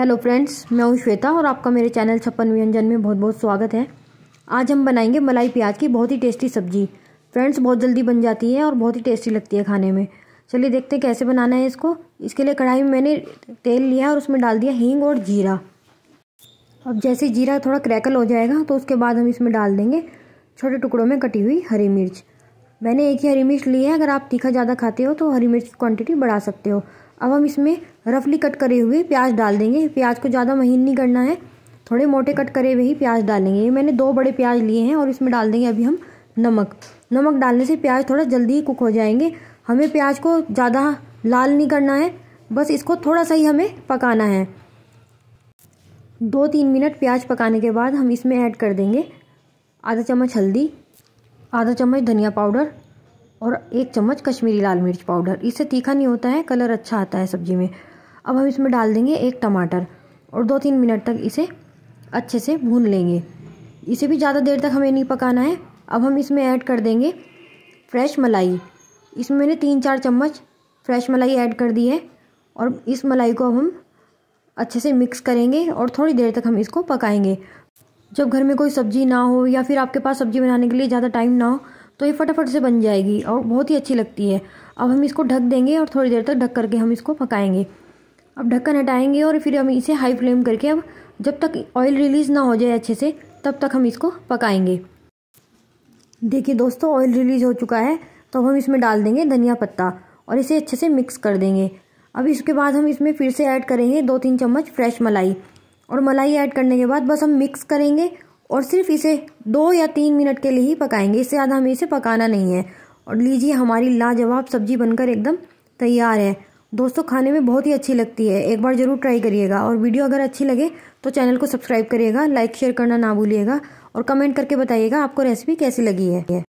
hello friends मैं हूँ श्वेता और आपका मेरे चैनल छप्पन व्यंजन में बहुत बहुत स्वागत है आज हम बनाएंगे मलाई प्याज की बहुत ही टेस्टी सब्जी फ्रेंड्स बहुत जल्दी बन जाती है और बहुत ही टेस्टी लगती है खाने में चलिए देखते हैं कैसे बनाना है इसको इसके लिए कढ़ाई में मैंने तेल लिया और उसमें डाल दिया हींग और जीरा अब जैसे जीरा थोड़ा क्रैकल हो जाएगा तो उसके बाद हम इसमें डाल देंगे छोटे टुकड़ों में कटी हुई हरी मिर्च मैंने एक ही हरी मिर्च ली है अगर आप तीखा ज़्यादा खाते हो तो हरी मिर्च की क्वान्टिटी बढ़ा सकते हो अब हम इसमें रफली कट करे हुए प्याज डाल देंगे प्याज को ज़्यादा महीन नहीं करना है थोड़े मोटे कट करे हुए ही प्याज डालेंगे मैंने दो बड़े प्याज लिए हैं और इसमें डाल देंगे अभी हम नमक नमक डालने से प्याज थोड़ा जल्दी ही कुक हो जाएंगे हमें प्याज को ज़्यादा लाल नहीं करना है बस इसको थोड़ा सा ही हमें पकाना है दो तीन मिनट प्याज पकाने के बाद हम इसमें ऐड कर देंगे आधा चम्मच हल्दी आधा चम्मच धनिया पाउडर और एक चम्मच कश्मीरी लाल मिर्च पाउडर इससे तीखा नहीं होता है कलर अच्छा आता है सब्जी में अब हम इसमें डाल देंगे एक टमाटर और दो तीन मिनट तक इसे अच्छे से भून लेंगे इसे भी ज़्यादा देर तक हमें नहीं पकाना है अब हम इसमें ऐड कर देंगे फ्रेश मलाई इसमें मैंने तीन चार चम्मच फ्रेश मलाई ऐड कर दी है और इस मलाई को अब हम अच्छे से मिक्स करेंगे और थोड़ी देर तक हम इसको पकाएंगे जब घर में कोई सब्ज़ी ना हो या फिर आपके पास सब्ज़ी बनाने के लिए ज़्यादा टाइम ना हो तो ये फटाफट से बन जाएगी और बहुत ही अच्छी लगती है अब हम इसको ढक देंगे और थोड़ी देर तक ढक करके हम इसको पकाएंगे अब ढक्कन हटाएंगे और फिर हम इसे हाई फ्लेम करके अब जब तक ऑयल रिलीज़ ना हो जाए अच्छे से तब तक हम इसको पकाएंगे देखिए दोस्तों ऑयल रिलीज़ हो चुका है तो अब हम इसमें डाल देंगे धनिया पत्ता और इसे अच्छे से मिक्स कर देंगे अब इसके बाद हम इसमें फिर से ऐड करेंगे दो तीन चम्मच फ्रेश मलाई और मलाई ऐड करने के बाद बस हम मिक्स करेंगे और सिर्फ इसे दो या तीन मिनट के लिए ही पकाएंगे इससे ज़्यादा हमें इसे पकाना नहीं है और लीजिए हमारी लाजवाब सब्जी बनकर एकदम तैयार है दोस्तों खाने में बहुत ही अच्छी लगती है एक बार ज़रूर ट्राई करिएगा और वीडियो अगर अच्छी लगे तो चैनल को सब्सक्राइब करिएगा लाइक शेयर करना ना भूलिएगा और कमेंट करके बताइएगा आपको रेसिपी कैसी लगी है